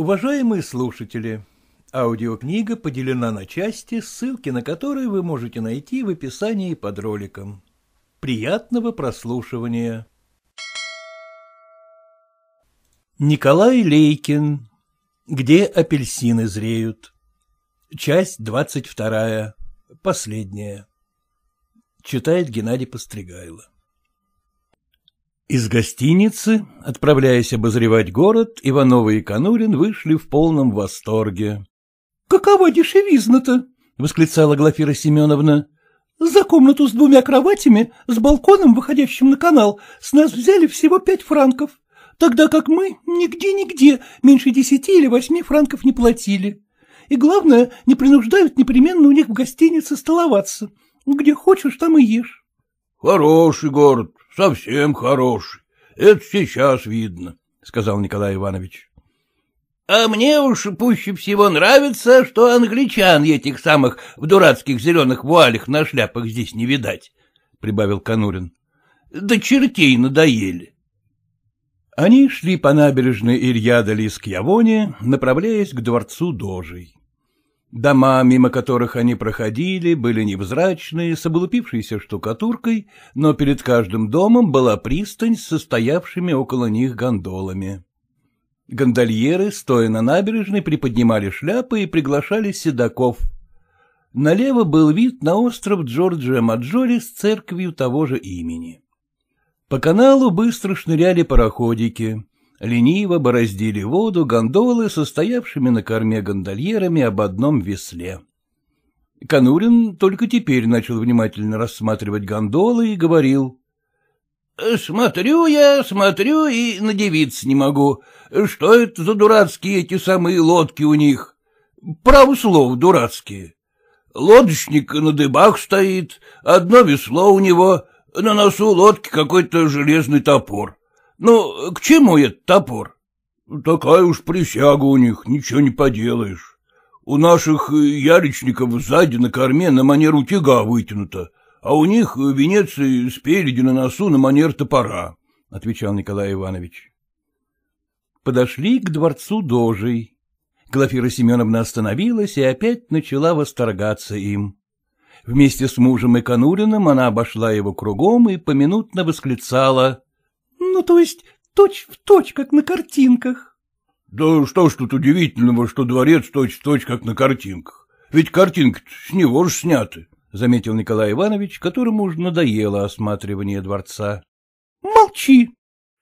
Уважаемые слушатели, аудиокнига поделена на части, ссылки на которые вы можете найти в описании под роликом. Приятного прослушивания! Николай Лейкин. Где апельсины зреют. Часть двадцать вторая. Последняя. Читает Геннадий Постригайло. Из гостиницы, отправляясь обозревать город, Иванова и Конурин вышли в полном восторге. — Какова дешевизна-то? — восклицала Глафира Семеновна. — За комнату с двумя кроватями, с балконом, выходящим на канал, с нас взяли всего пять франков, тогда как мы нигде-нигде меньше десяти или восьми франков не платили. И главное, не принуждают непременно у них в гостинице столоваться. Где хочешь, там и ешь. — Хороший город, совсем хороший. Это сейчас видно, — сказал Николай Иванович. — А мне уж пуще всего нравится, что англичан этих самых в дурацких зеленых вуалях на шляпах здесь не видать, — прибавил Конурин. — Да чертей надоели. Они шли по набережной Ильяда-Лиск-Явоне, направляясь к дворцу Дожей. Дома, мимо которых они проходили, были невзрачные, с облупившейся штукатуркой, но перед каждым домом была пристань с состоявшими около них гондолами. Гондольеры, стоя на набережной, приподнимали шляпы и приглашали седаков. Налево был вид на остров Джорджия Маджори с церковью того же имени. По каналу быстро шныряли пароходики лениво бороздили воду гондолы, состоявшими на корме гондольерами об одном весле. Канурин только теперь начал внимательно рассматривать гондолы и говорил. — Смотрю я, смотрю и надевиться не могу. Что это за дурацкие эти самые лодки у них? Право слов, дурацкие. Лодочник на дыбах стоит, одно весло у него, на носу лодки какой-то железный топор. Ну, к чему этот топор? — Такая уж присяга у них, ничего не поделаешь. У наших э, яричников сзади на корме на манер утяга вытянуто, а у них э, венец э, спереди на носу на манер топора, — отвечал Николай Иванович. Подошли к дворцу Дожей. Глафира Семеновна остановилась и опять начала восторгаться им. Вместе с мужем и Конуриным она обошла его кругом и поминутно восклицала — ну, то есть точь в точь, как на картинках. Да что ж тут удивительного, что дворец точь в точь, как на картинках. Ведь картинки с него же сняты, — заметил Николай Иванович, которому уже надоело осматривание дворца. — Молчи.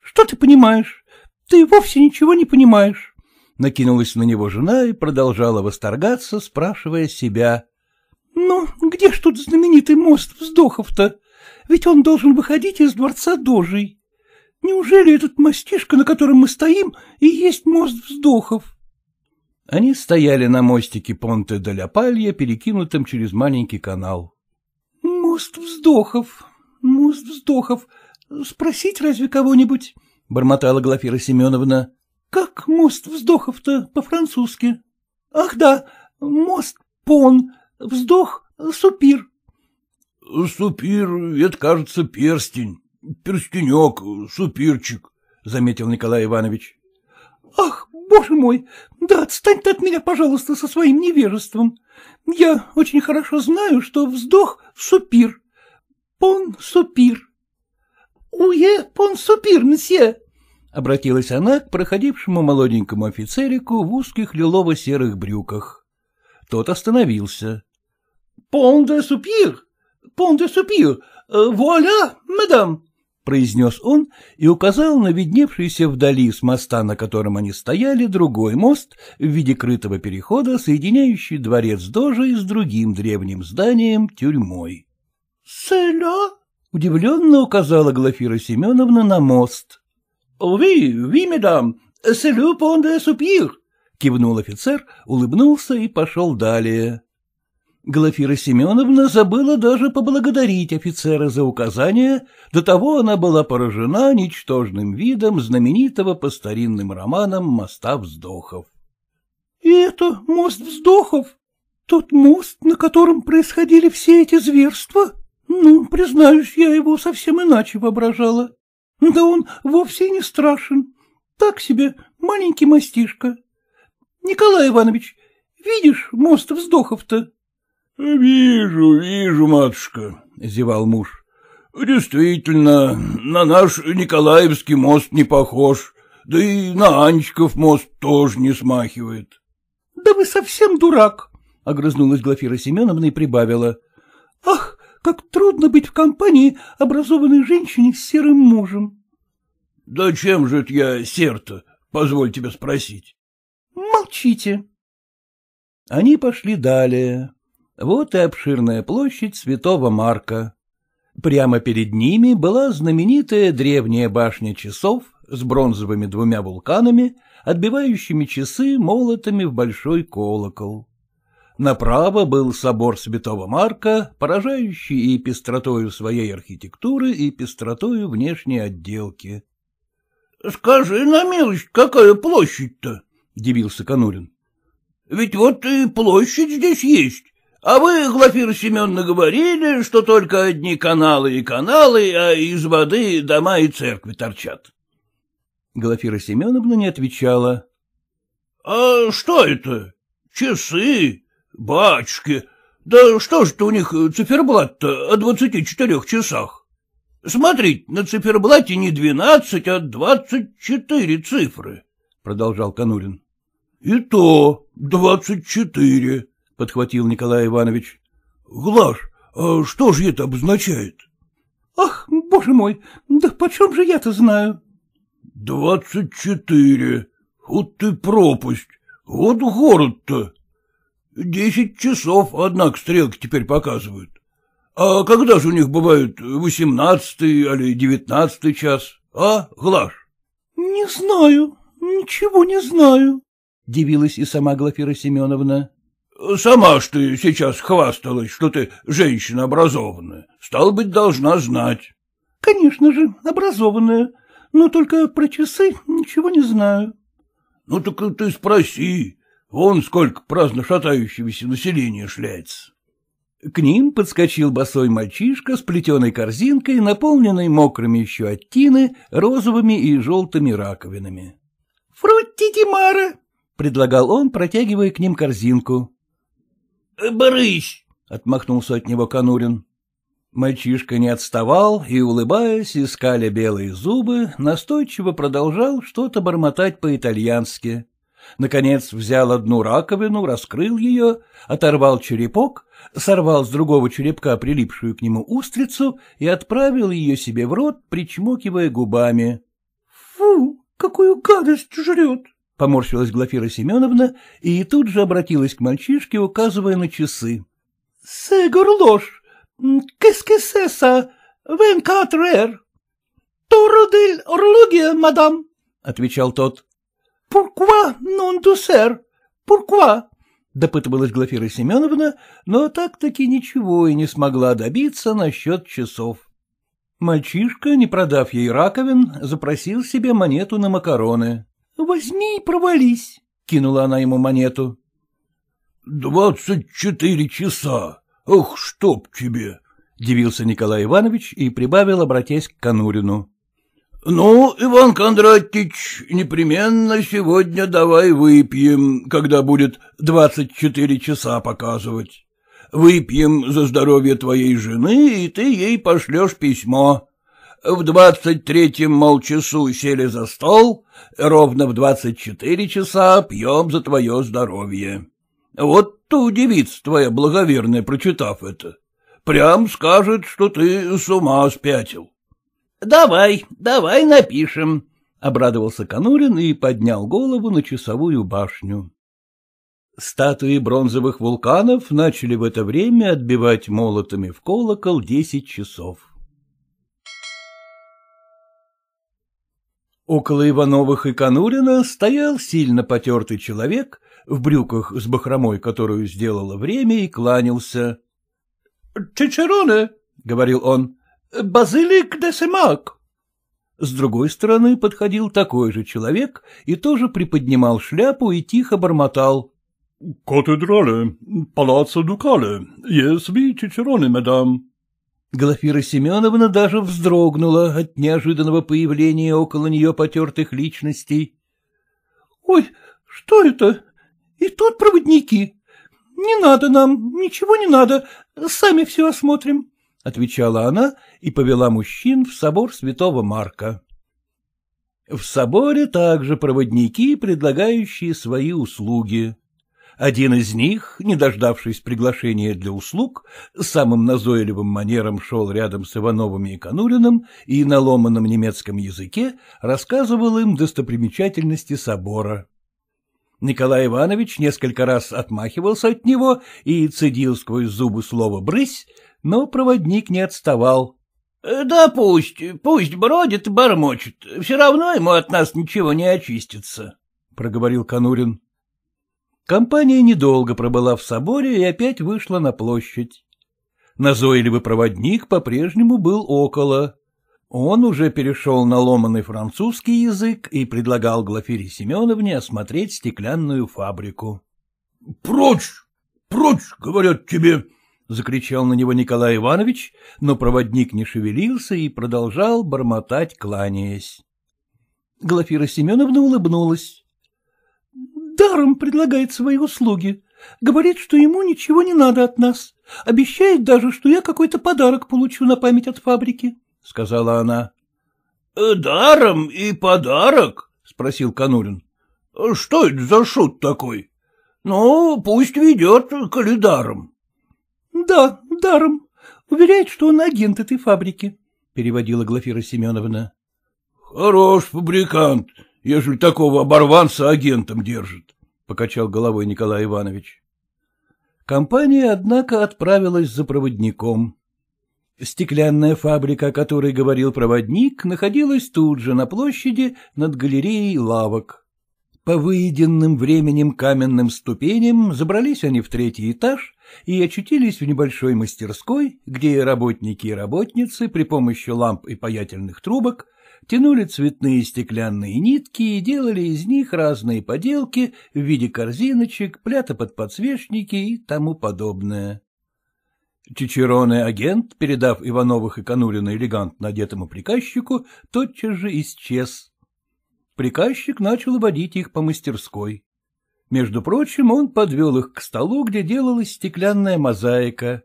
Что ты понимаешь? Ты вовсе ничего не понимаешь. Накинулась на него жена и продолжала восторгаться, спрашивая себя. — Ну, где ж тут знаменитый мост вздохов-то? Ведь он должен выходить из дворца дожей. Неужели этот мастишка, на котором мы стоим, и есть мост вздохов? Они стояли на мостике понте де ля Палья, перекинутом через маленький канал. — Мост вздохов, мост вздохов. Спросить разве кого-нибудь? — бормотала Глафира Семеновна. — Как мост вздохов-то по-французски? — Ах да, мост пон, вздох супир. — Супир, это, кажется, перстень. — Перстенек, супирчик, — заметил Николай Иванович. — Ах, боже мой, да отстань ты от меня, пожалуйста, со своим невежеством. Я очень хорошо знаю, что вздох — супир. Пон супир. — Уе, пон супир, мсье, — обратилась она к проходившему молоденькому офицерику в узких лилово-серых брюках. Тот остановился. — Пон де супир, пон де супир, вуаля, мадам, — произнес он и указал на видневшийся вдали с моста, на котором они стояли, другой мост в виде крытого перехода, соединяющий дворец Дожи с другим древним зданием — тюрьмой. — Селя? — удивленно указала Глафира Семеновна на мост. — Ви, ви, медам, селю пон супир! — кивнул офицер, улыбнулся и пошел далее. Глафира Семеновна забыла даже поблагодарить офицера за указание, до того она была поражена ничтожным видом знаменитого по старинным романам моста вздохов. — И это мост вздохов? Тот мост, на котором происходили все эти зверства? Ну, признаюсь, я его совсем иначе воображала. Да он вовсе не страшен. Так себе, маленький мастишка. Николай Иванович, видишь мост вздохов-то? — Вижу, вижу, матушка, — зевал муж. — Действительно, на наш Николаевский мост не похож, да и на Анечков мост тоже не смахивает. — Да вы совсем дурак, — огрызнулась Глафира Семеновна и прибавила. — Ах, как трудно быть в компании образованной женщине с серым мужем. — Да чем же это я сер-то, позволь тебя спросить? — Молчите. Они пошли далее. Вот и обширная площадь Святого Марка. Прямо перед ними была знаменитая древняя башня часов с бронзовыми двумя вулканами, отбивающими часы молотами в большой колокол. Направо был собор Святого Марка, поражающий и пестротою своей архитектуры, и пестротою внешней отделки. — Скажи на милость, какая площадь-то? — дивился Конурин. — Ведь вот и площадь здесь есть, а вы, Глафира Семеновна, говорили, что только одни каналы и каналы, а из воды дома и церкви торчат. Глафира Семеновна не отвечала. — А что это? Часы? Бачки? Да что ж это у них циферблат-то о двадцати четырех часах? Смотрите, на циферблате не двенадцать, а двадцать четыре цифры, — продолжал Конурин. — И то двадцать четыре подхватил Николай Иванович. — Глаш, а что же это обозначает? — Ах, боже мой, да почем же я-то знаю? — Двадцать четыре. Вот ты пропасть. Вот город-то. Десять часов, однако, стрелки теперь показывают. А когда же у них бывают восемнадцатый или девятнадцатый час, а, Глаш? — Не знаю, ничего не знаю, — дивилась и сама Глафира Семеновна. Сама ж ты сейчас хвасталась, что ты женщина образованная. Стал быть, должна знать. — Конечно же, образованная, но только про часы ничего не знаю. — Ну так ты спроси. Вон сколько праздно шатающегося населения шляется. К ним подскочил босой мальчишка с плетеной корзинкой, наполненной мокрыми еще от тины, розовыми и желтыми раковинами. — Фрутти Димара! — предлагал он, протягивая к ним корзинку. Барысь! — отмахнулся от него Конурин. Мальчишка не отставал и, улыбаясь, искали белые зубы, настойчиво продолжал что-то бормотать по-итальянски. Наконец взял одну раковину, раскрыл ее, оторвал черепок, сорвал с другого черепка прилипшую к нему устрицу и отправил ее себе в рот, причмокивая губами. — Фу, какую гадость жрет! Поморщилась Глафира Семеновна и тут же обратилась к мальчишке, указывая на часы. — Се горлош, кескесеса, венкатрер. Тородель орлугия, мадам, — отвечал тот. — Пурква нон дусер, пурква? — допытывалась Глафира Семеновна, но так-таки ничего и не смогла добиться насчет часов. Мальчишка, не продав ей раковин, запросил себе монету на макароны. Возьми и провались, — кинула она ему монету. — Двадцать четыре часа. Ох, чтоб тебе! — дивился Николай Иванович и прибавил, обратясь к Конурину. — Ну, Иван Кондратич, непременно сегодня давай выпьем, когда будет двадцать четыре часа показывать. Выпьем за здоровье твоей жены, и ты ей пошлешь письмо в двадцать третьем молчасу сели за стол, ровно в двадцать четыре часа пьем за твое здоровье. Вот ты девица твоя благоверная, прочитав это. Прям скажет, что ты с ума спятил. — Давай, давай напишем, — обрадовался Конурин и поднял голову на часовую башню. Статуи бронзовых вулканов начали в это время отбивать молотами в колокол десять часов. Около Ивановых и Конурина стоял сильно потертый человек в брюках с бахромой, которую сделало время, и кланялся. — Чичероне, — говорил он, — базилик де семак. С другой стороны подходил такой же человек и тоже приподнимал шляпу и тихо бормотал. — Катедрале, палаццо дукале, есви чичероне, мадам. Глафира Семеновна даже вздрогнула от неожиданного появления около нее потертых личностей. — Ой, что это? И тут проводники. Не надо нам, ничего не надо, сами все осмотрим, — отвечала она и повела мужчин в собор святого Марка. В соборе также проводники, предлагающие свои услуги. Один из них, не дождавшись приглашения для услуг, самым назойливым манером шел рядом с Ивановым и Конуриным и на ломаном немецком языке рассказывал им достопримечательности собора. Николай Иванович несколько раз отмахивался от него и цедил сквозь зубы слово «брысь», но проводник не отставал. «Э, — Да пусть, пусть бродит и бормочет, все равно ему от нас ничего не очистится, — проговорил Конурин. Компания недолго пробыла в соборе и опять вышла на площадь. Назойливый проводник по-прежнему был около. Он уже перешел на ломанный французский язык и предлагал Глафире Семеновне осмотреть стеклянную фабрику. — Прочь! Прочь, говорят тебе! — закричал на него Николай Иванович, но проводник не шевелился и продолжал бормотать, кланяясь. Глафира Семеновна улыбнулась даром предлагает свои услуги. Говорит, что ему ничего не надо от нас. Обещает даже, что я какой-то подарок получу на память от фабрики, — сказала она. «Э, — Даром и подарок? — спросил Конурин. — Что это за шут такой? Ну, пусть ведет, коли даром. — Да, даром. Уверяет, что он агент этой фабрики, — переводила Глафира Семеновна. — Хорош фабрикант, ежели такого оборванца агентом держит, — покачал головой Николай Иванович. Компания, однако, отправилась за проводником. Стеклянная фабрика, о которой говорил проводник, находилась тут же, на площади, над галереей лавок. По выеденным временем каменным ступеням забрались они в третий этаж и очутились в небольшой мастерской, где работники и работницы при помощи ламп и паятельных трубок — тянули цветные стеклянные нитки и делали из них разные поделки в виде корзиночек, плята под подсвечники и тому подобное. Чичерон агент, передав Ивановых и Конурина элегантно одетому приказчику, тотчас же исчез. Приказчик начал водить их по мастерской. Между прочим, он подвел их к столу, где делалась стеклянная мозаика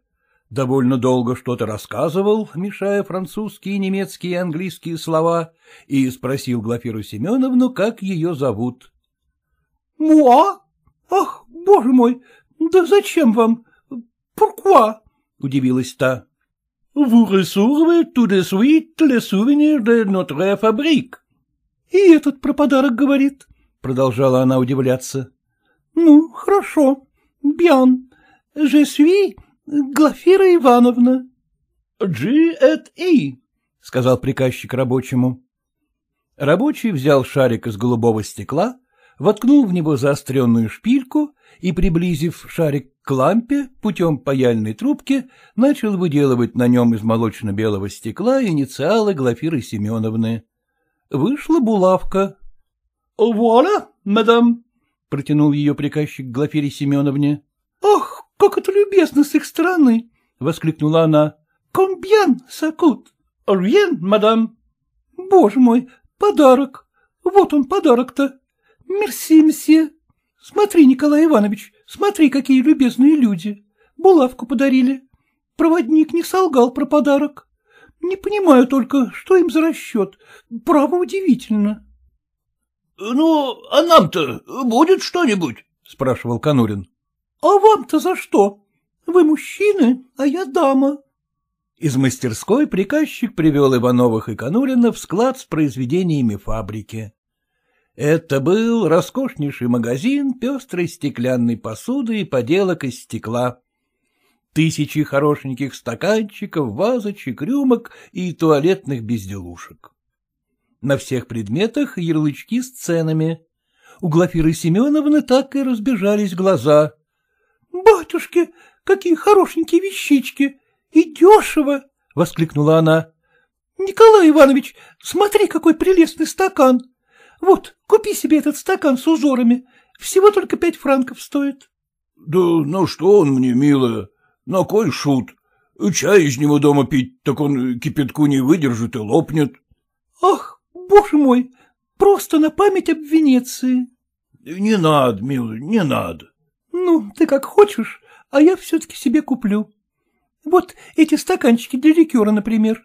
довольно долго что-то рассказывал, мешая французские, немецкие и английские слова, и спросил Глафиру Семеновну, как ее зовут. — Муа? Ах, боже мой, да зачем вам? Пуркуа? — удивилась та. — Vous recevez tout de suite les souvenirs de notre fabrique. — И этот про подарок говорит, — продолжала она удивляться. — Ну, хорошо, Бьян, же suis — Глафира Ивановна. — Джи эт и, — сказал приказчик рабочему. Рабочий взял шарик из голубого стекла, воткнул в него заостренную шпильку и, приблизив шарик к лампе путем паяльной трубки, начал выделывать на нем из молочно-белого стекла инициалы Глафиры Семеновны. Вышла булавка. — Вуаля, мадам! — протянул ее приказчик Глафире Семеновне. — Ох, — Как это любезно с их стороны! — воскликнула она. — Комбьян, сакут! Руен, мадам! — Боже мой, подарок! Вот он подарок-то! Мерси, мсье! Смотри, Николай Иванович, смотри, какие любезные люди! Булавку подарили. Проводник не солгал про подарок. Не понимаю только, что им за расчет. Право удивительно. — Ну, а нам-то будет что-нибудь? — спрашивал Конурин. А вам-то за что? Вы мужчины, а я дама. Из мастерской приказчик привел Ивановых и Конулина в склад с произведениями фабрики. Это был роскошнейший магазин пестрой стеклянной посуды и поделок из стекла. Тысячи хорошеньких стаканчиков, вазочек, рюмок и туалетных безделушек. На всех предметах ярлычки с ценами. У Глафиры Семеновны так и разбежались глаза. Батюшки, какие хорошенькие вещички! И дешево! — воскликнула она. — Николай Иванович, смотри, какой прелестный стакан! Вот, купи себе этот стакан с узорами. Всего только пять франков стоит. — Да ну что он мне, милая, на кой шут? Чай из него дома пить, так он кипятку не выдержит и лопнет. — Ах, боже мой, просто на память об Венеции. — Не надо, милый, не надо. Ну, ты как хочешь, а я все-таки себе куплю. Вот эти стаканчики для ликера, например.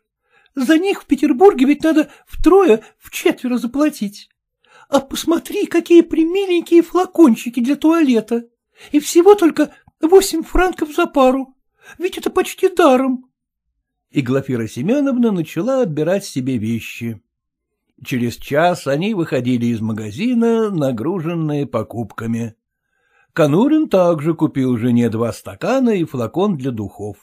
За них в Петербурге ведь надо втрое, в четверо заплатить. А посмотри, какие примиленькие флакончики для туалета. И всего только восемь франков за пару. Ведь это почти даром. И Глафира Семеновна начала отбирать себе вещи. Через час они выходили из магазина, нагруженные покупками. Конурин также купил жене два стакана и флакон для духов.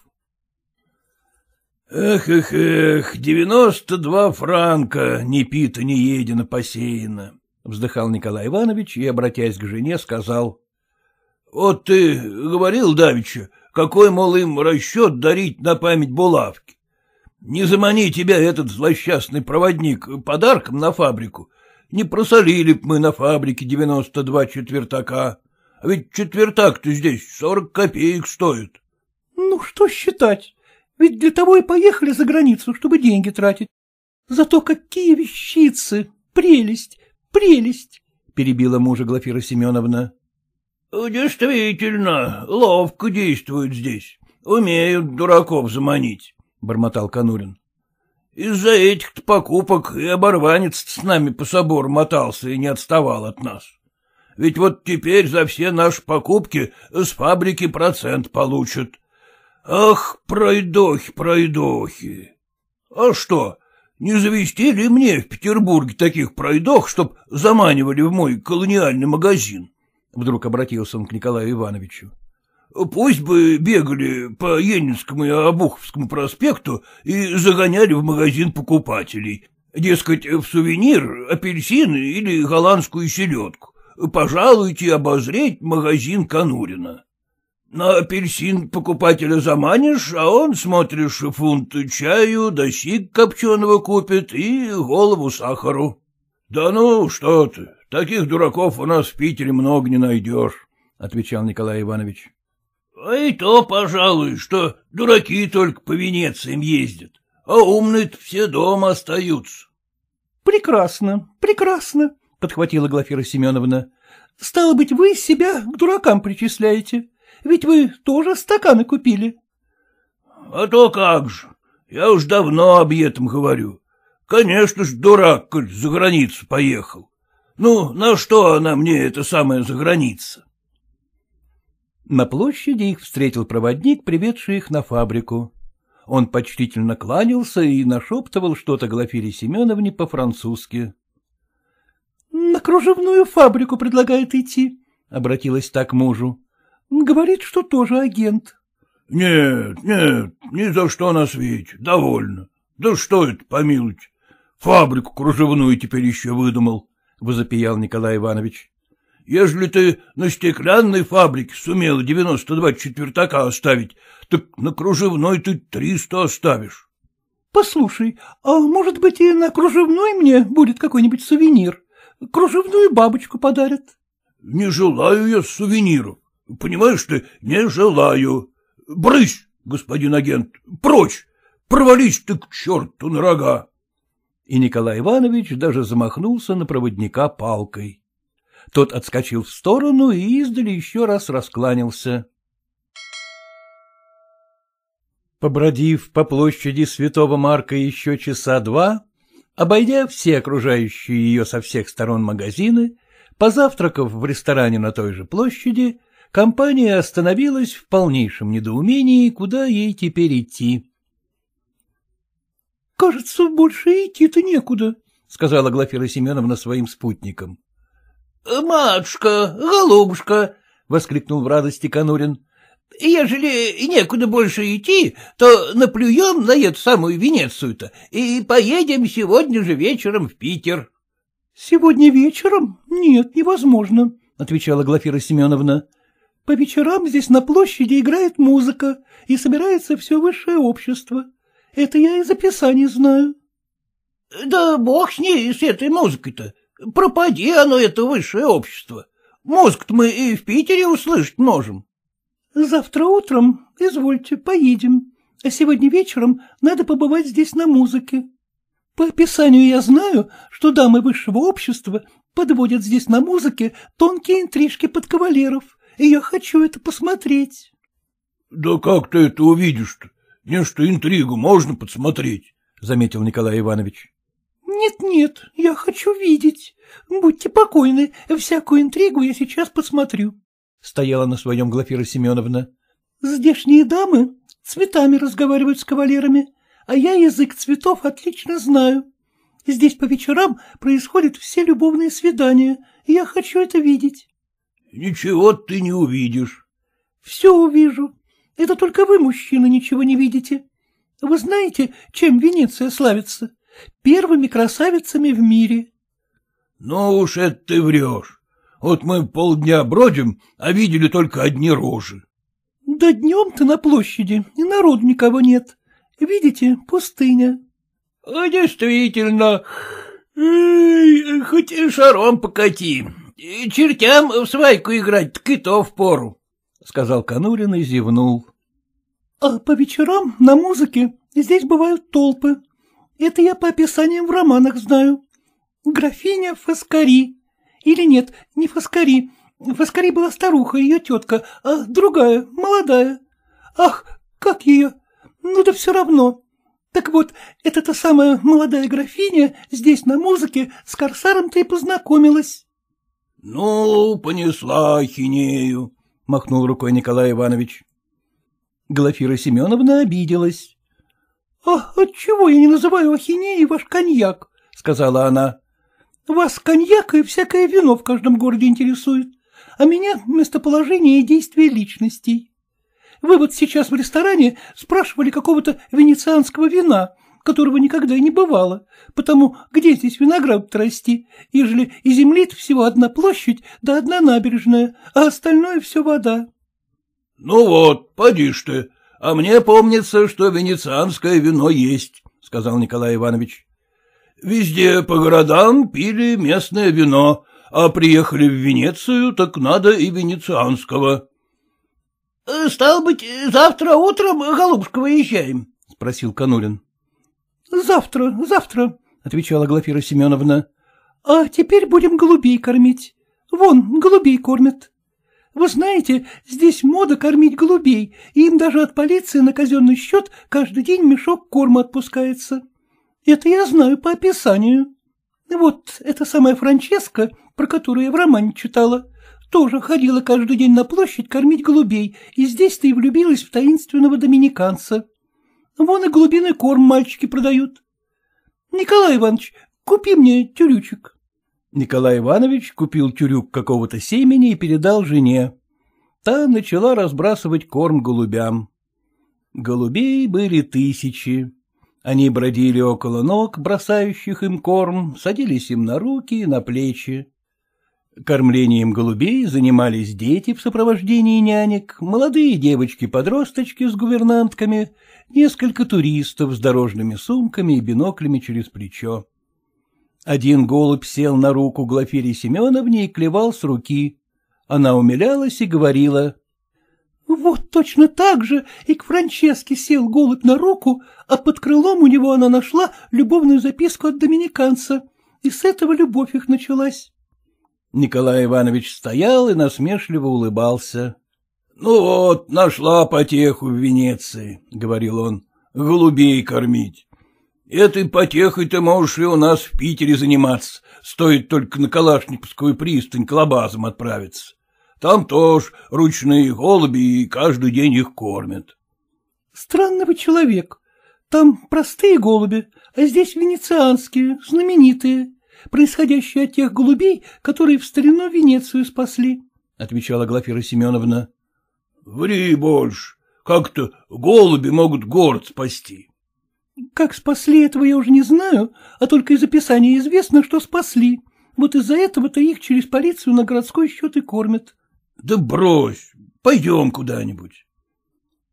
Эх, эх, эх, девяносто два франка, не пита, не едина посеяно, — вздыхал Николай Иванович и, обратясь к жене, сказал. — Вот ты говорил, Давича, какой, мол, им расчет дарить на память булавки. Не замани тебя этот злосчастный проводник подарком на фабрику, не просолили б мы на фабрике девяносто два четвертака. А Ведь четвертак-то здесь сорок копеек стоит. — Ну, что считать? Ведь для того и поехали за границу, чтобы деньги тратить. Зато какие вещицы! Прелесть! Прелесть! — перебила мужа Глафира Семеновна. — Действительно, ловко действуют здесь. Умеют дураков заманить, — бормотал Конурин. — Из-за этих-то покупок и оборванец с нами по собору мотался и не отставал от нас. Ведь вот теперь за все наши покупки с фабрики процент получат. Ах, пройдохи, пройдохи! А что, не завести ли мне в Петербурге таких пройдох, чтоб заманивали в мой колониальный магазин? Вдруг обратился он к Николаю Ивановичу. Пусть бы бегали по Енинскому и Обуховскому проспекту и загоняли в магазин покупателей. Дескать, в сувенир апельсины или голландскую селедку пожалуйте обозреть магазин Канурина. На апельсин покупателя заманишь, а он, смотришь, фунт чаю, досик копченого купит и голову сахару. — Да ну, что ты, таких дураков у нас в Питере много не найдешь, — отвечал Николай Иванович. — А и то, пожалуй, что дураки только по Венециям ездят, а умные все дома остаются. — Прекрасно, прекрасно, — подхватила Глафира Семеновна. — Стало быть, вы себя к дуракам причисляете, ведь вы тоже стаканы купили. — А то как же, я уж давно об этом говорю. Конечно ж, дурак, коль за границу поехал. Ну, на что она мне, эта самая за граница? На площади их встретил проводник, приведший их на фабрику. Он почтительно кланялся и нашептывал что-то Глафире Семеновне по-французски на кружевную фабрику предлагает идти, — обратилась так мужу. — Говорит, что тоже агент. — Нет, нет, ни за что на свете, довольно. Да что это, помилуйте, фабрику кружевную теперь еще выдумал, — возопиял Николай Иванович. — Ежели ты на стеклянной фабрике сумела девяносто два четвертака оставить, так на кружевной ты триста оставишь. — Послушай, а может быть и на кружевной мне будет какой-нибудь сувенир? кружевную бабочку подарят. — Не желаю я сувениров. Понимаешь ты, не желаю. Брысь, господин агент, прочь, провались ты к черту на рога. И Николай Иванович даже замахнулся на проводника палкой. Тот отскочил в сторону и издали еще раз раскланялся. Побродив по площади Святого Марка еще часа два, Обойдя все окружающие ее со всех сторон магазины, позавтракав в ресторане на той же площади, компания остановилась в полнейшем недоумении, куда ей теперь идти. — Кажется, больше идти-то некуда, — сказала Глафира Семеновна своим спутникам. «Э, — Матушка, голубушка! — воскликнул в радости Конурин. Ежели некуда больше идти, то наплюем на эту самую Венецию-то и поедем сегодня же вечером в Питер. — Сегодня вечером? Нет, невозможно, — отвечала Глафира Семеновна. — По вечерам здесь на площади играет музыка, и собирается все высшее общество. Это я из описаний знаю. — Да бог с ней, с этой музыкой-то. Пропади оно, это высшее общество. Мозг-то мы и в Питере услышать можем. Завтра утром, извольте, поедем. А сегодня вечером надо побывать здесь на музыке. По описанию я знаю, что дамы высшего общества подводят здесь на музыке тонкие интрижки под кавалеров, и я хочу это посмотреть. — Да как ты это увидишь-то? Нечто интригу можно подсмотреть, — заметил Николай Иванович. Нет, — Нет-нет, я хочу видеть. Будьте покойны, всякую интригу я сейчас посмотрю стояла на своем Глафира Семеновна. — Здешние дамы цветами разговаривают с кавалерами, а я язык цветов отлично знаю. Здесь по вечерам происходят все любовные свидания, и я хочу это видеть. — Ничего ты не увидишь. — Все увижу. Это только вы, мужчины, ничего не видите. Вы знаете, чем Венеция славится? Первыми красавицами в мире. — Ну уж это ты врешь. Вот мы полдня бродим, а видели только одни рожи. — Да днем-то на площади, и народу никого нет. Видите, пустыня. — А Действительно. Эй, хоть шаром покати. Чертям в свайку играть, так и то впору, — сказал Конурин и зевнул. — А по вечерам на музыке здесь бывают толпы. Это я по описаниям в романах знаю. Графиня Фаскари, или нет, не Фаскари. Фаскари была старуха, ее тетка, а другая, молодая. Ах, как ее? Ну да все равно. Так вот, эта та самая молодая графиня здесь на музыке с корсаром-то и познакомилась. — Ну, понесла хинею, — махнул рукой Николай Иванович. Глафира Семеновна обиделась. — А отчего я не называю ахинеей ваш коньяк? — сказала она. Вас коньяк и всякое вино в каждом городе интересует, а меня местоположение и действия личностей. Вы вот сейчас в ресторане спрашивали какого-то венецианского вина, которого никогда и не бывало, потому где здесь виноград расти, ежели и земли всего одна площадь да одна набережная, а остальное все вода. — Ну вот, поди ж ты, а мне помнится, что венецианское вино есть, — сказал Николай Иванович. Везде по городам пили местное вино, а приехали в Венецию, так надо и венецианского. Э, — Стал быть, завтра утром, голубушка, выезжаем? — спросил Канулин. — Завтра, завтра, — отвечала Глафира Семеновна. — А теперь будем голубей кормить. Вон, голубей кормят. Вы знаете, здесь мода кормить голубей, и им даже от полиции на казенный счет каждый день мешок корма отпускается. — это я знаю по описанию. Вот эта самая Франческа, про которую я в романе читала, тоже ходила каждый день на площадь кормить голубей, и здесь ты и влюбилась в таинственного доминиканца. Вон и голубиный корм мальчики продают. Николай Иванович, купи мне тюрючек. Николай Иванович купил тюрюк какого-то семени и передал жене. Та начала разбрасывать корм голубям. Голубей были тысячи. Они бродили около ног, бросающих им корм, садились им на руки и на плечи. Кормлением голубей занимались дети в сопровождении нянек, молодые девочки-подросточки с гувернантками, несколько туристов с дорожными сумками и биноклями через плечо. Один голубь сел на руку Глафире Семеновне и клевал с руки. Она умилялась и говорила. — Вот точно так же и к Франческе сел голубь на руку, а под крылом у него она нашла любовную записку от доминиканца, и с этого любовь их началась. Николай Иванович стоял и насмешливо улыбался. — Ну вот, нашла потеху в Венеции, — говорил он, — голубей кормить. Этой потехой ты можешь и у нас в Питере заниматься, стоит только на Калашниковскую пристань к лабазам отправиться. Там тоже ручные голуби, и каждый день их кормят. — Странный вы человек, там простые голуби, а здесь венецианские, знаменитые, происходящие от тех голубей, которые в старину Венецию спасли, — отвечала Глафира Семеновна. — Ври больше. Как-то голуби могут город спасти. — Как спасли, этого я уже не знаю, а только из описания известно, что спасли. Вот из-за этого-то их через полицию на городской счет и кормят. — Да брось, пойдем куда-нибудь.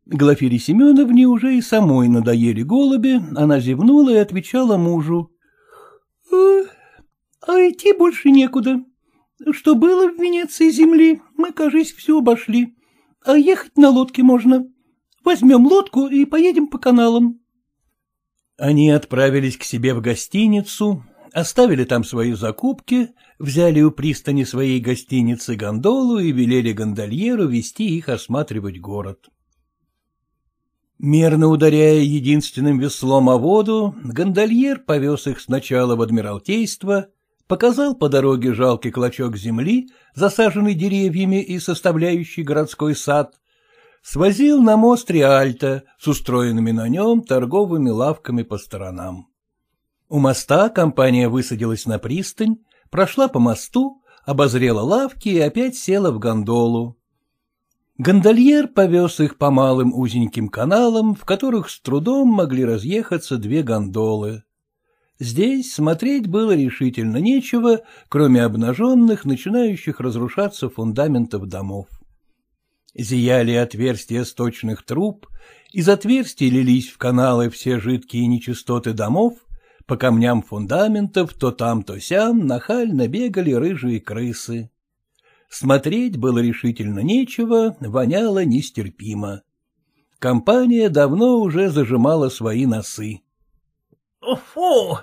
Глафире Семеновне уже и самой надоели голуби, она зевнула и отвечала мужу. «Э, — А идти больше некуда. Что было в Венеции земли, мы, кажись, все обошли. А ехать на лодке можно. Возьмем лодку и поедем по каналам. Они отправились к себе в гостиницу, оставили там свои закупки, взяли у пристани своей гостиницы гондолу и велели гондольеру вести их осматривать город. Мерно ударяя единственным веслом о воду, гондольер повез их сначала в Адмиралтейство, показал по дороге жалкий клочок земли, засаженный деревьями и составляющий городской сад, свозил на мост Реальто с устроенными на нем торговыми лавками по сторонам. У моста компания высадилась на пристань, прошла по мосту, обозрела лавки и опять села в гондолу. Гондольер повез их по малым узеньким каналам, в которых с трудом могли разъехаться две гондолы. Здесь смотреть было решительно нечего, кроме обнаженных, начинающих разрушаться фундаментов домов. Зияли отверстия сточных труб, из отверстий лились в каналы все жидкие нечистоты домов, по камням фундаментов то там, то сям нахально бегали рыжие крысы. Смотреть было решительно нечего, воняло нестерпимо. Компания давно уже зажимала свои носы. — Фу,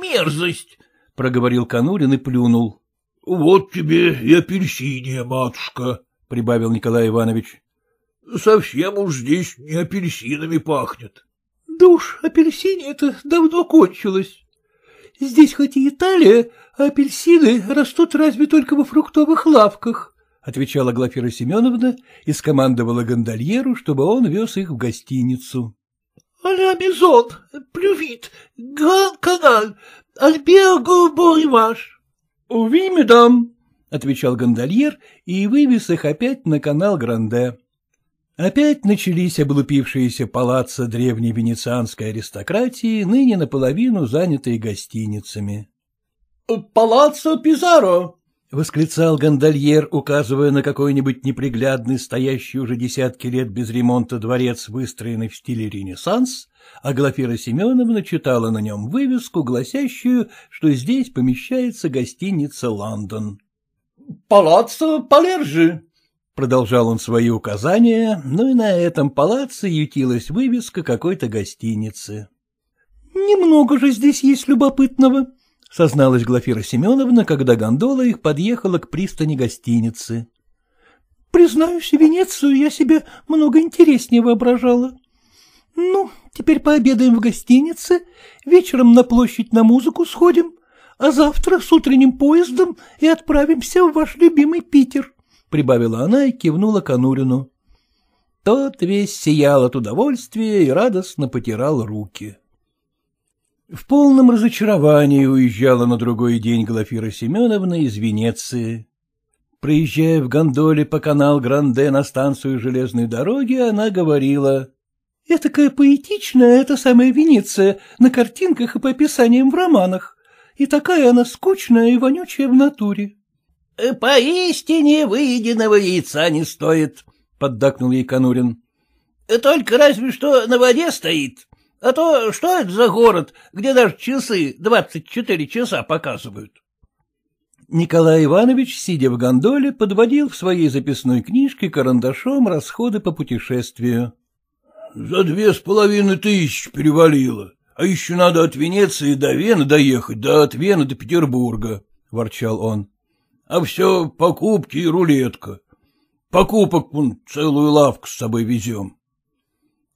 мерзость! — проговорил Конурин и плюнул. — Вот тебе и апельсиния, матушка, — прибавил Николай Иванович. — Совсем уж здесь не апельсинами пахнет. — Да уж апельсиния-то давно кончилась, Здесь хоть и Италия, а апельсины растут разве только во фруктовых лавках, — отвечала Глафира Семеновна и скомандовала гондольеру, чтобы он вез их в гостиницу. — Аля Мизон, Плювит, Гран-Канал, Альберго Боримаш. — Уви, медам, — отвечал гондольер и вывез их опять на канал Гранде. Опять начались облупившиеся палаца древней венецианской аристократии, ныне наполовину занятые гостиницами. — Палаццо Пизаро! — восклицал гондольер, указывая на какой-нибудь неприглядный, стоящий уже десятки лет без ремонта дворец, выстроенный в стиле Ренессанс, а Глафира Семеновна читала на нем вывеску, гласящую, что здесь помещается гостиница «Лондон». — Палаццо Палержи! Продолжал он свои указания, но и на этом палаце ютилась вывеска какой-то гостиницы. — Немного же здесь есть любопытного, — созналась Глафира Семеновна, когда гондола их подъехала к пристани гостиницы. — Признаюсь, Венецию я себе много интереснее воображала. Ну, теперь пообедаем в гостинице, вечером на площадь на музыку сходим, а завтра с утренним поездом и отправимся в ваш любимый Питер. — прибавила она и кивнула Конурину. Тот весь сиял от удовольствия и радостно потирал руки. В полном разочаровании уезжала на другой день Глафира Семеновна из Венеции. Проезжая в гондоле по канал Гранде на станцию железной дороги, она говорила. — "Я такая поэтичная эта самая Венеция, на картинках и по описаниям в романах. И такая она скучная и вонючая в натуре. Э, — Поистине выеденного яйца не стоит, — поддакнул ей Конурин. Э, — Только разве что на воде стоит. А то что это за город, где даже часы двадцать четыре часа показывают? Николай Иванович, сидя в гондоле, подводил в своей записной книжке карандашом расходы по путешествию. — За две с половиной тысячи перевалило, а еще надо от Венеции до Вены доехать, да от Вены до Петербурга, — ворчал он а все покупки и рулетка. Покупок вон целую лавку с собой везем.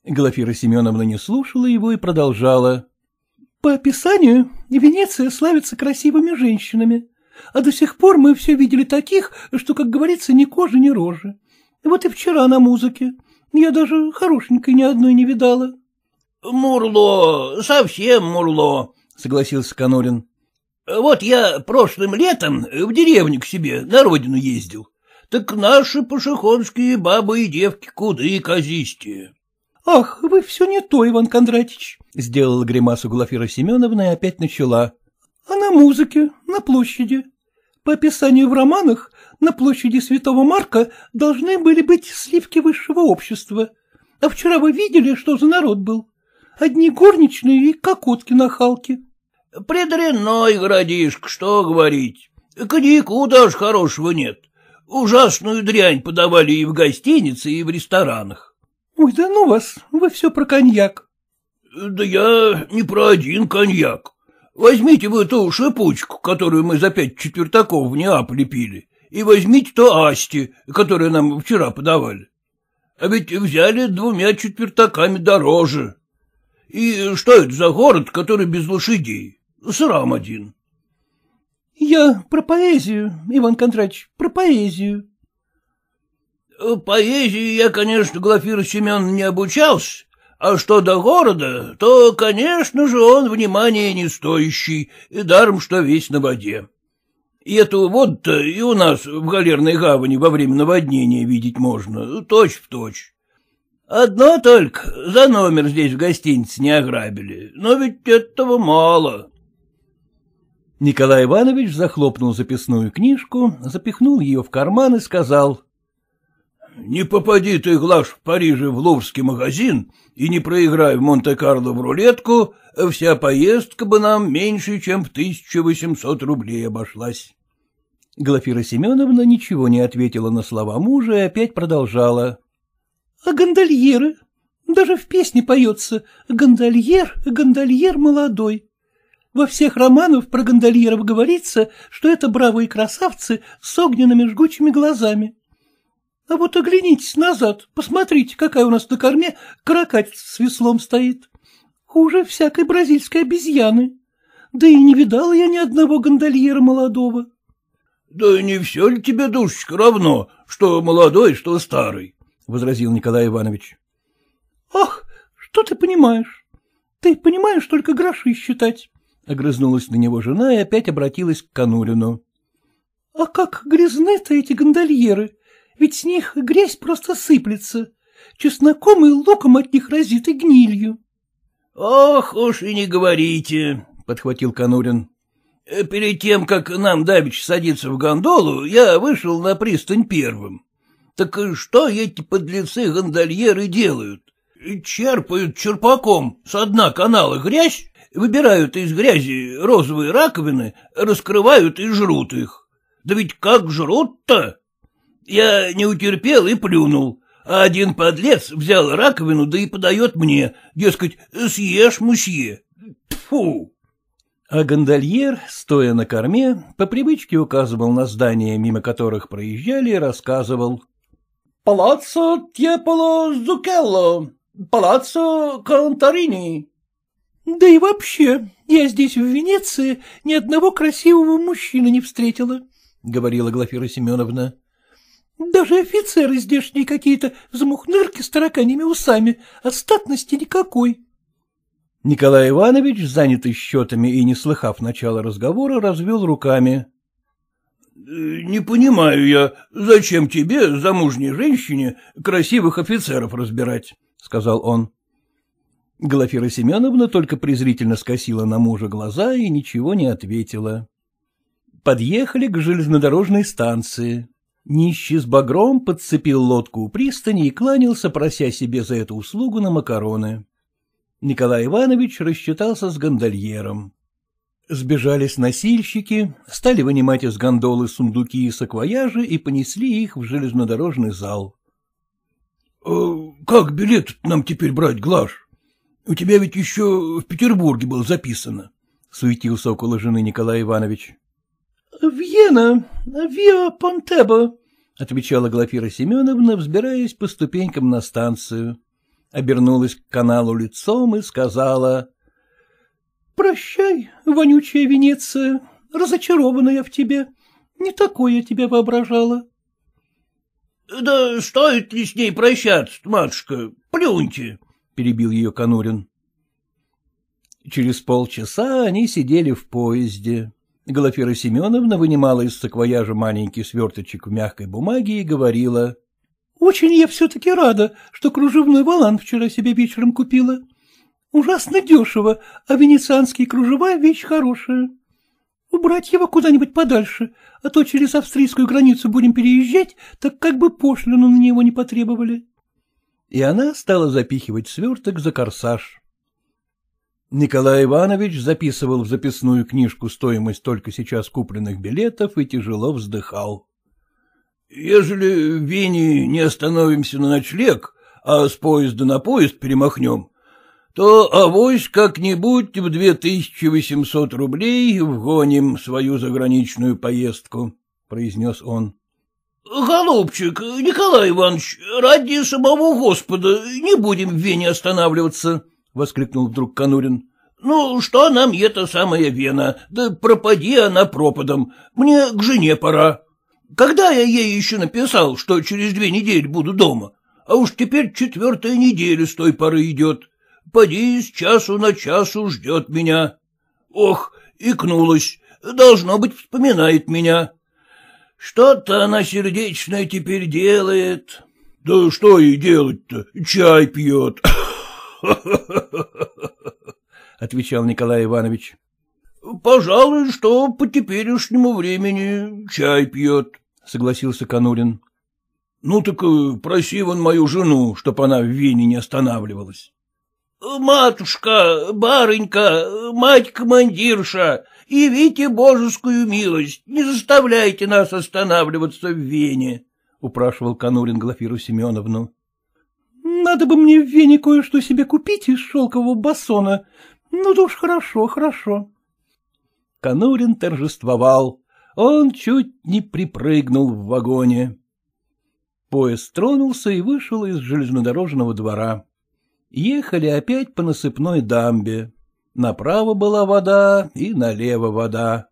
Глафира Семеновна не слушала его и продолжала. — По описанию, Венеция славится красивыми женщинами, а до сих пор мы все видели таких, что, как говорится, ни кожи, ни рожи. Вот и вчера на музыке. Я даже хорошенькой ни одной не видала. — Мурло, совсем мурло, — согласился Конорин. Вот я прошлым летом в деревню к себе на родину ездил. Так наши пашихонские бабы и девки куды козистые. — Ах, вы все не то, Иван Кондратич, — сделала гримасу Глафира Семеновна и опять начала. — А на музыке, на площади. По описанию в романах, на площади Святого Марка должны были быть сливки высшего общества. А вчера вы видели, что за народ был? Одни горничные и кокотки на халке. —— Предренной городишко, что говорить. Коньяку даже хорошего нет. Ужасную дрянь подавали и в гостинице, и в ресторанах. — Ой, да ну вас, вы все про коньяк. — Да я не про один коньяк. Возьмите вы ту шипучку, которую мы за пять четвертаков в Неаполе пили, и возьмите то асти, которую нам вчера подавали. А ведь взяли двумя четвертаками дороже. И что это за город, который без лошадей? срам один. — Я про поэзию, Иван Кондрач, про поэзию. Э, — Поэзии я, конечно, Глафир Семен не обучался, а что до города, то, конечно же, он внимания не стоящий, и даром что весь на воде. И эту воду-то и у нас в галерной гавани во время наводнения видеть можно, точь в точь. Одно только, за номер здесь в гостинице не ограбили, но ведь этого мало. Николай Иванович захлопнул записную книжку, запихнул ее в карман и сказал. — Не попади ты, Глаш, в Париже в Луврский магазин и не проиграй в Монте-Карло в рулетку, вся поездка бы нам меньше, чем в 1800 рублей обошлась. Глафира Семеновна ничего не ответила на слова мужа и опять продолжала. — А гондольеры? Даже в песне поется «Гондольер, гондольер молодой». Во всех романах про гондольеров говорится, что это бравые красавцы с огненными жгучими глазами. А вот оглянитесь назад, посмотрите, какая у нас на корме каракатица с веслом стоит. Хуже всякой бразильской обезьяны. Да и не видал я ни одного гондольера молодого. — Да не все ли тебе, душечка, равно, что молодой, что старый? — возразил Николай Иванович. — Ах, что ты понимаешь? Ты понимаешь только гроши считать. Огрызнулась на него жена и опять обратилась к Канулину. — А как грязны-то эти гондольеры! Ведь с них грязь просто сыплется. Чесноком и луком от них разит и гнилью. — Ох уж и не говорите, — подхватил Конурин. «Э, — Перед тем, как нам Давич садиться в гондолу, я вышел на пристань первым. Так что эти подлецы гондольеры делают? Черпают черпаком со дна канала грязь выбирают из грязи розовые раковины, раскрывают и жрут их. Да ведь как жрут-то? Я не утерпел и плюнул, а один подлец взял раковину, да и подает мне, дескать, съешь, мусье. Тьфу! А гондольер, стоя на корме, по привычке указывал на здания, мимо которых проезжали, и рассказывал. «Палаццо Тьеполо Зукелло, Палаццо Кантарини, да и вообще, я здесь, в Венеции, ни одного красивого мужчины не встретила, — говорила Глафира Семеновна. Даже офицеры здешние какие-то взмухнырки с тараканьими усами, остатности никакой. Николай Иванович, занятый счетами и не слыхав начала разговора, развел руками. «Э, — Не понимаю я, зачем тебе, замужней женщине, красивых офицеров разбирать, — сказал он. Глафира Семеновна только презрительно скосила на мужа глаза и ничего не ответила. Подъехали к железнодорожной станции. Нищий с багром подцепил лодку у пристани и кланялся, прося себе за эту услугу на макароны. Николай Иванович рассчитался с гондольером. Сбежались носильщики, стали вынимать из гондолы сундуки и саквояжи и понесли их в железнодорожный зал. Э, как билет нам теперь брать, Глаш? У тебя ведь еще в Петербурге было записано, — суетился около жены Николай Иванович. — Вена, Виа Понтеба, — отвечала Глафира Семеновна, взбираясь по ступенькам на станцию. Обернулась к каналу лицом и сказала. — Прощай, вонючая Венеция, разочарована я в тебе. Не такое я тебя воображала. — Да стоит ли с ней прощаться матушка? Плюньте, перебил ее Конурин. Через полчаса они сидели в поезде. Глафира Семеновна вынимала из саквояжа маленький сверточек в мягкой бумаге и говорила. — Очень я все-таки рада, что кружевной валан вчера себе вечером купила. Ужасно дешево, а венецианские кружева — вещь хорошая. Убрать его куда-нибудь подальше, а то через австрийскую границу будем переезжать, так как бы пошлину на него не потребовали. И она стала запихивать сверток за корсаж. Николай Иванович записывал в записную книжку стоимость только сейчас купленных билетов и тяжело вздыхал. — Ежели в Вене не остановимся на ночлег, а с поезда на поезд перемахнем, то авось как-нибудь в 2800 рублей вгоним свою заграничную поездку, — произнес он. Голубчик, Николай Иванович, ради самого Господа, не будем в Вене останавливаться, — воскликнул вдруг Конурин. Ну, что нам это самая вена? Да пропади она пропадом. Мне к жене пора. Когда я ей еще написал, что через две недели буду дома? А уж теперь четвертая неделя с той поры идет. Поди с часу на часу ждет меня. Ох, икнулась. Должно быть, вспоминает меня. Что-то она сердечное теперь делает. Да что ей делать-то? Чай пьет. Отвечал Николай Иванович. Пожалуй, что по теперешнему времени чай пьет, согласился Конурин. Ну так э, проси вон мою жену, чтоб она в Вене не останавливалась. Матушка, барынька, мать-командирша, явите божескую милость, не заставляйте нас останавливаться в Вене, — упрашивал Конурин Глафиру Семеновну. — Надо бы мне в Вене кое-что себе купить из шелкового басона. Ну да уж хорошо, хорошо. Конурин торжествовал. Он чуть не припрыгнул в вагоне. Поезд тронулся и вышел из железнодорожного двора. Ехали опять по насыпной дамбе. Направо была вода и налево вода.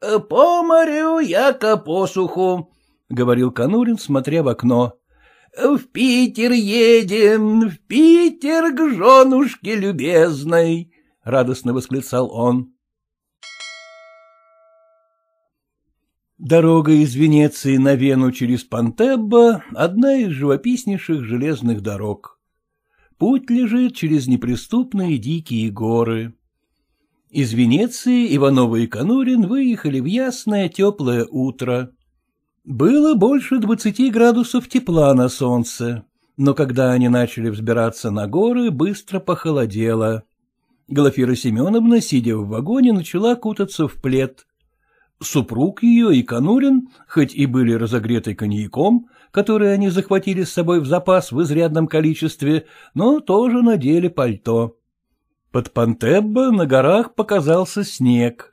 «Э, — По морю, яко посуху, — говорил Конурин, смотря в окно. — В Питер едем, в Питер к женушке любезной, — радостно восклицал он. Дорога из Венеции на Вену через Пантеббо — одна из живописнейших железных дорог. Путь лежит через неприступные дикие горы. Из Венеции Иванова и Конурин выехали в ясное теплое утро. Было больше двадцати градусов тепла на солнце, но когда они начали взбираться на горы, быстро похолодело. Глафира Семеновна, сидя в вагоне, начала кутаться в плед. Супруг ее и Конурин, хоть и были разогреты коньяком, которые они захватили с собой в запас в изрядном количестве, но тоже надели пальто. Под Пантеббо на горах показался снег.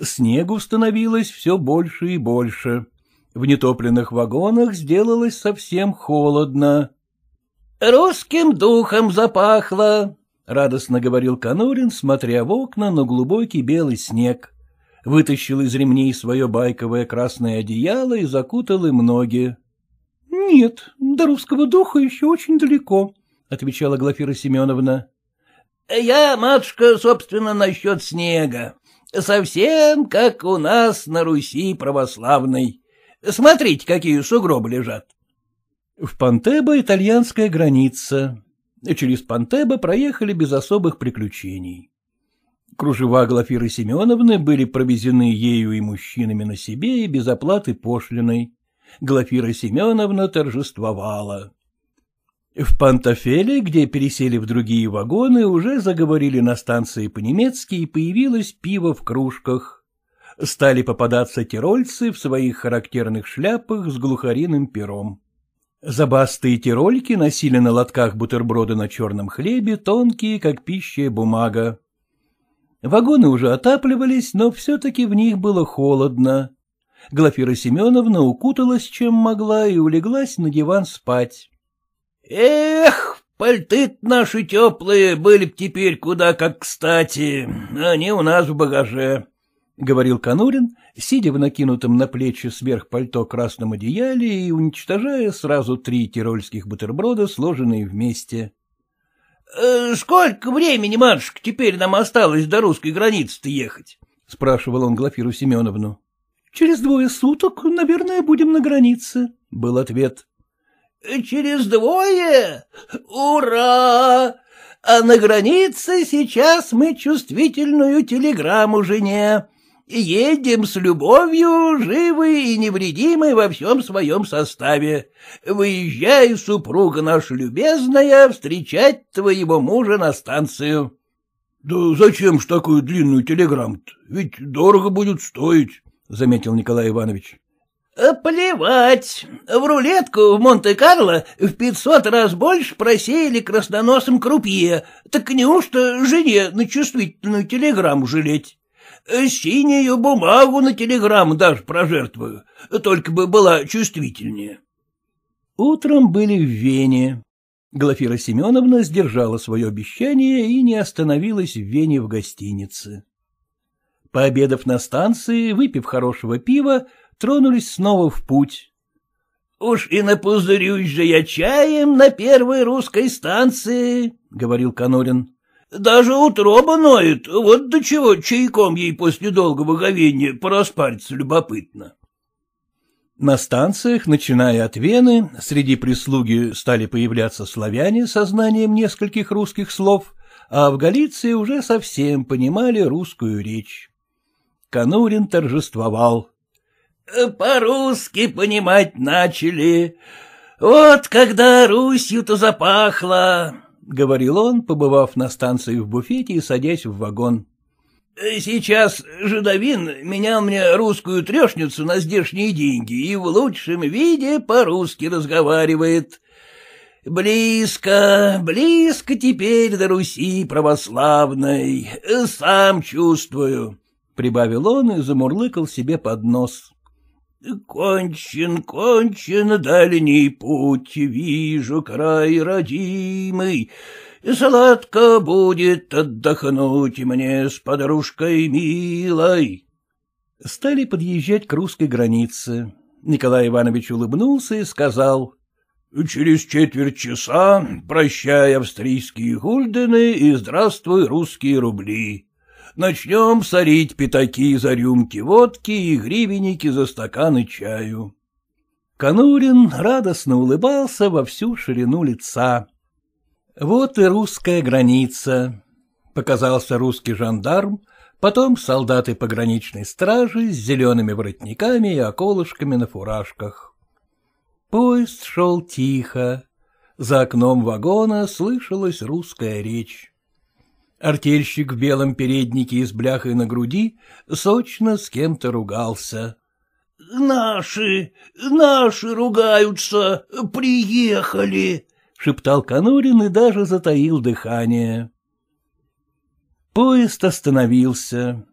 Снегу становилось все больше и больше. В нетопленных вагонах сделалось совсем холодно. — Русским духом запахло, — радостно говорил Конурин, смотря в окна на глубокий белый снег. Вытащил из ремней свое байковое красное одеяло и закутал им ноги. — Нет, до русского духа еще очень далеко, — отвечала Глафира Семеновна. — Я, матушка, собственно, насчет снега. Совсем как у нас на Руси православной. Смотрите, какие сугробы лежат. В Пантебо итальянская граница. Через Пантебо проехали без особых приключений. Кружева Глафиры Семеновны были провезены ею и мужчинами на себе и без оплаты пошлиной. Глафира Семеновна торжествовала. В Пантофеле, где пересели в другие вагоны, уже заговорили на станции по-немецки и появилось пиво в кружках. Стали попадаться тирольцы в своих характерных шляпах с глухариным пером. Забастые тирольки носили на лотках бутерброды на черном хлебе, тонкие, как пищая бумага. Вагоны уже отапливались, но все-таки в них было холодно. Глафира Семеновна укуталась, чем могла, и улеглась на диван спать. — Эх, пальты наши теплые были б теперь куда как кстати, они у нас в багаже, — говорил Конурин, сидя в накинутом на плечи сверх пальто красном одеяле и уничтожая сразу три тирольских бутерброда, сложенные вместе. Э, — Сколько времени, матушка, теперь нам осталось до русской границы-то ехать? — спрашивал он Глафиру Семеновну. Через двое суток, наверное, будем на границе, — был ответ. — Через двое? Ура! А на границе сейчас мы чувствительную телеграмму жене. Едем с любовью, живы и невредимы во всем своем составе. Выезжай, супруга наша любезная, встречать твоего мужа на станцию. — Да зачем ж такую длинную телеграмму-то? Ведь дорого будет стоить заметил Николай Иванович. «Э, «Плевать. В рулетку в Монте-Карло в пятьсот раз больше просеяли красноносом крупье. Так неужто жене на чувствительную телеграмму жалеть? Э, синюю бумагу на телеграмму даже прожертвую, только бы была чувствительнее». Утром были в Вене. Глафира Семеновна сдержала свое обещание и не остановилась в Вене в гостинице. Пообедав на станции, выпив хорошего пива, тронулись снова в путь. — Уж и напузырюсь же я чаем на первой русской станции, — говорил Конорин. — Даже утроба ноет, вот до чего чайком ей после долгого говения пораспариться любопытно. На станциях, начиная от Вены, среди прислуги стали появляться славяне со знанием нескольких русских слов, а в Галиции уже совсем понимали русскую речь. Конурин торжествовал. «Э, — По-русски понимать начали. Вот когда Русью-то запахло, — говорил он, побывав на станции в буфете и садясь в вагон. «Э, — Сейчас жидовин менял мне русскую трешницу на здешние деньги и в лучшем виде по-русски разговаривает. Близко, близко теперь до Руси православной, э, сам чувствую прибавил он и замурлыкал себе под нос. Кончен, кончен дальний путь, вижу край родимый, и сладко будет отдохнуть мне с подружкой милой. Стали подъезжать к русской границе. Николай Иванович улыбнулся и сказал. — Через четверть часа прощай австрийские гульдены и здравствуй русские рубли начнем сорить пятаки за рюмки водки и гривенники за стаканы чаю. Конурин радостно улыбался во всю ширину лица. Вот и русская граница. Показался русский жандарм, потом солдаты пограничной стражи с зелеными воротниками и околышками на фуражках. Поезд шел тихо. За окном вагона слышалась русская речь. Артельщик в белом переднике из с бляхой на груди сочно с кем-то ругался. — Наши, наши ругаются, приехали! — шептал Конурин и даже затаил дыхание. Поезд остановился.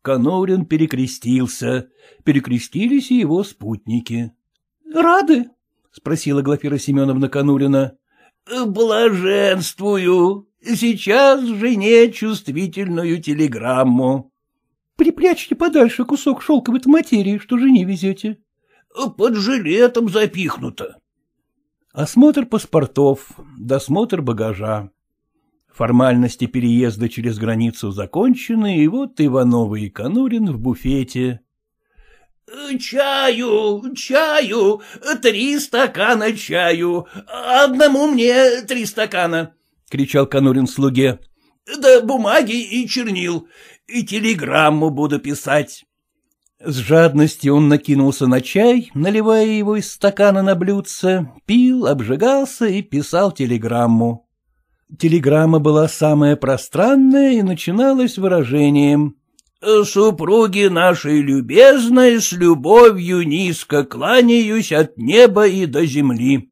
Конурин перекрестился. Перекрестились и его спутники. — Рады? — спросила Глафира Семеновна Конурина. — Блаженствую! Сейчас жене чувствительную телеграмму. — Припрячьте подальше кусок шелковой материи, что жене везете. Э, — Под жилетом запихнуто. Осмотр паспортов, досмотр багажа. Формальности переезда через границу закончены, и вот Иванова и Конурин в буфете. Э, «Чаю, чаю, э, три стакана чаю, одному мне три стакана», — кричал Конурин слуге. — Да бумаги и чернил, и телеграмму буду писать. С жадностью он накинулся на чай, наливая его из стакана на блюдце, пил, обжигался и писал телеграмму. Телеграмма была самая пространная и начиналась выражением «Супруги нашей любезной, с любовью низко кланяюсь от неба и до земли».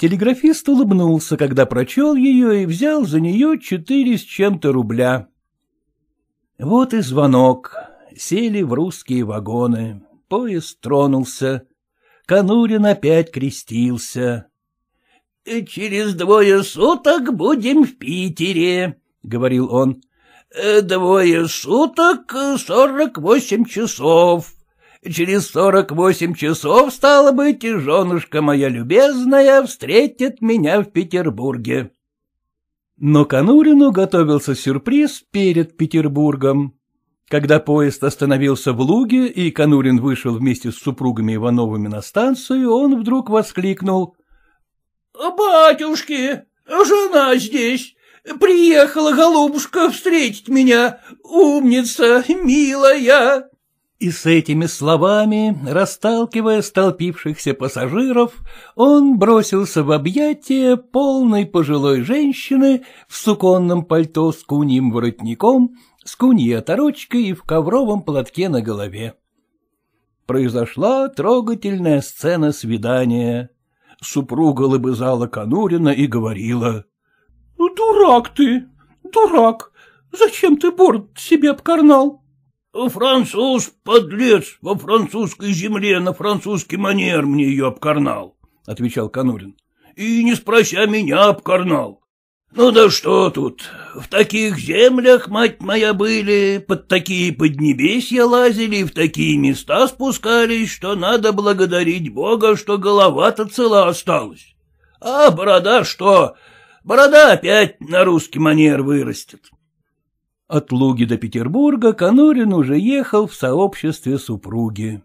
Телеграфист улыбнулся, когда прочел ее и взял за нее четыре с чем-то рубля. Вот и звонок. Сели в русские вагоны. Поезд тронулся. Конурин опять крестился. «Э, — Через двое суток будем в Питере, — говорил он. «Э, — Двое суток э, сорок восемь часов. — Через сорок восемь часов, стало быть, и женушка моя любезная встретит меня в Петербурге. Но Конурину готовился сюрприз перед Петербургом. Когда поезд остановился в Луге, и Конурин вышел вместе с супругами Ивановыми на станцию, он вдруг воскликнул. — Батюшки, жена здесь! Приехала голубушка встретить меня, умница, милая! И с этими словами, расталкивая столпившихся пассажиров, он бросился в объятия полной пожилой женщины в суконном пальто с куньим воротником, с куньей оторочкой и в ковровом платке на голове. Произошла трогательная сцена свидания. Супруга лобызала Конурина и говорила. «Ну, — Дурак ты, дурак! Зачем ты борт себе обкарнал? Э, француз, подлец, во французской земле на французский манер мне ее обкарнал, — отвечал Конурин. И не спрося меня обкарнал. Ну да что тут, в таких землях, мать моя, были, под такие поднебесья лазили, в такие места спускались, что надо благодарить Бога, что голова-то цела осталась. А борода что? Борода опять на русский манер вырастет. От Луги до Петербурга Конурин уже ехал в сообществе супруги.